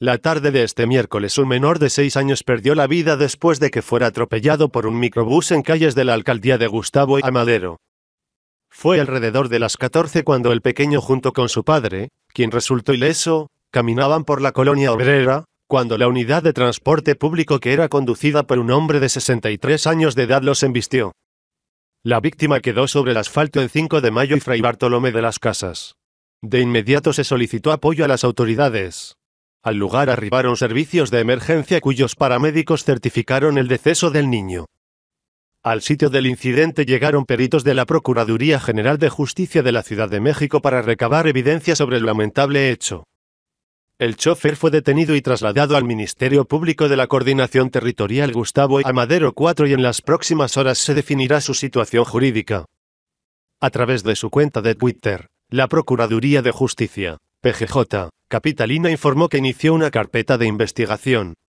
La tarde de este miércoles un menor de 6 años perdió la vida después de que fuera atropellado por un microbús en calles de la alcaldía de Gustavo Amadero. Fue alrededor de las 14 cuando el pequeño junto con su padre, quien resultó ileso, caminaban por la colonia obrera, cuando la unidad de transporte público que era conducida por un hombre de 63 años de edad los embistió. La víctima quedó sobre el asfalto en 5 de mayo y Fray Bartolomé de las Casas. De inmediato se solicitó apoyo a las autoridades. Al lugar arribaron servicios de emergencia cuyos paramédicos certificaron el deceso del niño. Al sitio del incidente llegaron peritos de la Procuraduría General de Justicia de la Ciudad de México para recabar evidencia sobre el lamentable hecho. El chofer fue detenido y trasladado al Ministerio Público de la Coordinación Territorial Gustavo Amadero 4 y en las próximas horas se definirá su situación jurídica. A través de su cuenta de Twitter, la Procuraduría de Justicia PGJ, Capitalina informó que inició una carpeta de investigación